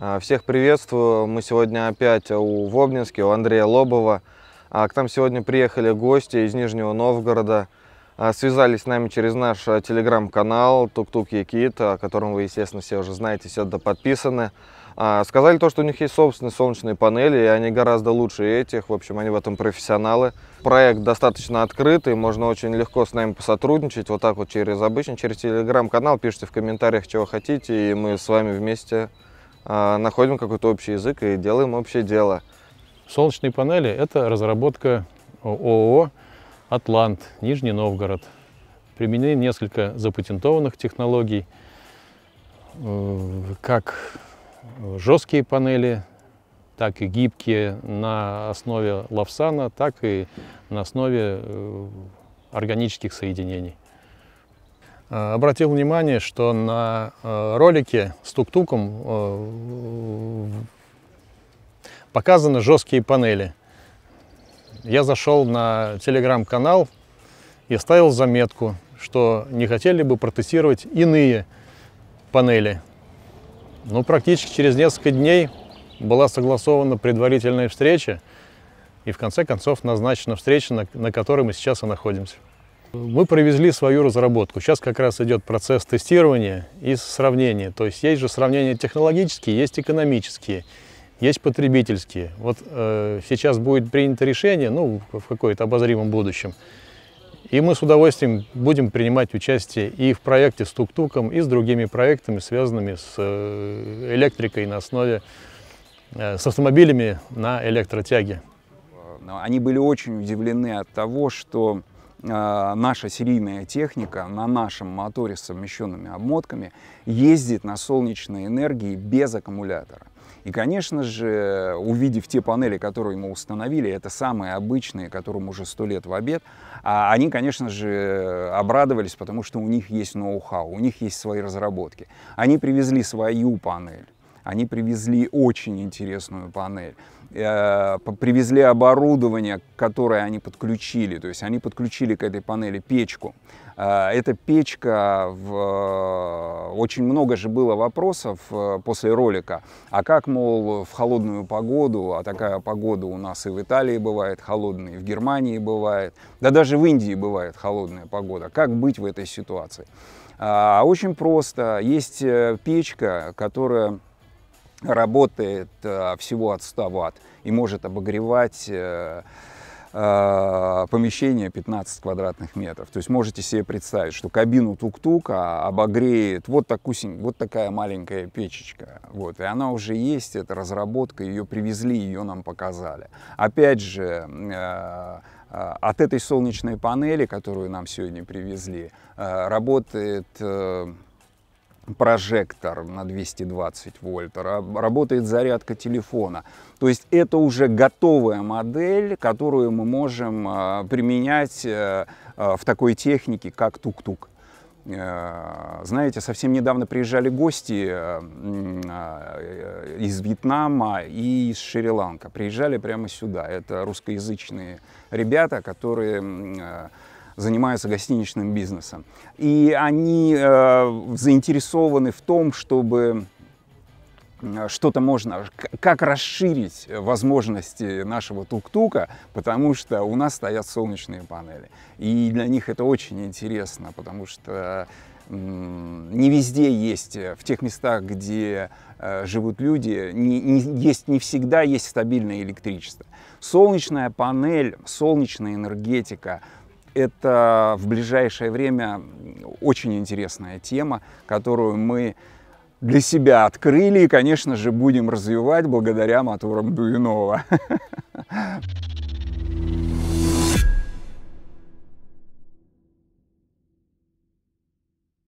А, всех приветствую. Мы сегодня опять у Вобнинске, у Андрея Лобова. А, к нам сегодня приехали гости из Нижнего Новгорода. А, связались с нами через наш телеграм-канал Тук-Тук Якит, о котором вы, естественно, все уже знаете, все подписаны. Сказали то, что у них есть собственные солнечные панели, и они гораздо лучше этих. В общем, они в этом профессионалы. Проект достаточно открытый, можно очень легко с нами посотрудничать. Вот так вот через обычный, через телеграм-канал. Пишите в комментариях, чего хотите, и мы с вами вместе а, находим какой-то общий язык и делаем общее дело. Солнечные панели – это разработка ООО «Атлант», Нижний Новгород. Применены несколько запатентованных технологий, э, как жесткие панели, так и гибкие на основе лавсана, так и на основе э, органических соединений. Э, обратил внимание, что на э, ролике с тук-туком э, показаны жесткие панели. Я зашел на телеграм-канал и ставил заметку, что не хотели бы протестировать иные панели. Но ну, практически через несколько дней была согласована предварительная встреча и в конце концов назначена встреча, на, на которой мы сейчас и находимся. Мы привезли свою разработку. Сейчас как раз идет процесс тестирования и сравнения. То есть есть же сравнения технологические, есть экономические, есть потребительские. Вот э, сейчас будет принято решение, ну, в какое-то обозримом будущем. И мы с удовольствием будем принимать участие и в проекте с тук-туком, и с другими проектами, связанными с э, электрикой на основе, э, с автомобилями на электротяге. Они были очень удивлены от того, что Э, наша серийная техника на нашем моторе с совмещенными обмотками ездит на солнечной энергии без аккумулятора. И, конечно же, увидев те панели, которые мы установили, это самые обычные, которым уже сто лет в обед, а они, конечно же, обрадовались, потому что у них есть ноу-хау, у них есть свои разработки. Они привезли свою панель, они привезли очень интересную панель. Э, привезли оборудование, которое они подключили. То есть они подключили к этой панели печку. Э, эта печка, в... Э, очень много же было вопросов после ролика, а как, мол, в холодную погоду, а такая погода у нас и в Италии бывает холодная, и в Германии бывает, да даже в Индии бывает холодная погода, как быть в этой ситуации? А очень просто, есть печка, которая работает э, всего от 100 ватт и может обогревать э, э, помещение 15 квадратных метров. То есть можете себе представить, что кабину тук-тука обогреет вот, такусень, вот такая маленькая печечка. Вот. И она уже есть, это разработка, ее привезли, ее нам показали. Опять же, от этой солнечной панели, которую нам сегодня привезли, работает прожектор на 220 вольт, работает зарядка телефона. То есть это уже готовая модель, которую мы можем а, применять э, а, в такой технике, как тук-тук. Э, знаете, совсем недавно приезжали гости э, а, из Вьетнама и из Шри-Ланка. Приезжали прямо сюда. Это русскоязычные ребята, которые занимаются гостиничным бизнесом. И они э, заинтересованы в том, чтобы э, что-то можно, как расширить возможности нашего тук-тука, потому что у нас стоят солнечные панели. И для них это очень интересно, потому что не везде есть, э, в тех местах, где э, живут люди, не, не, есть, не всегда есть стабильное электричество. Солнечная панель, солнечная энергетика – это в ближайшее время очень интересная тема, которую мы для себя открыли и, конечно же, будем развивать благодаря моторам Дуюнова.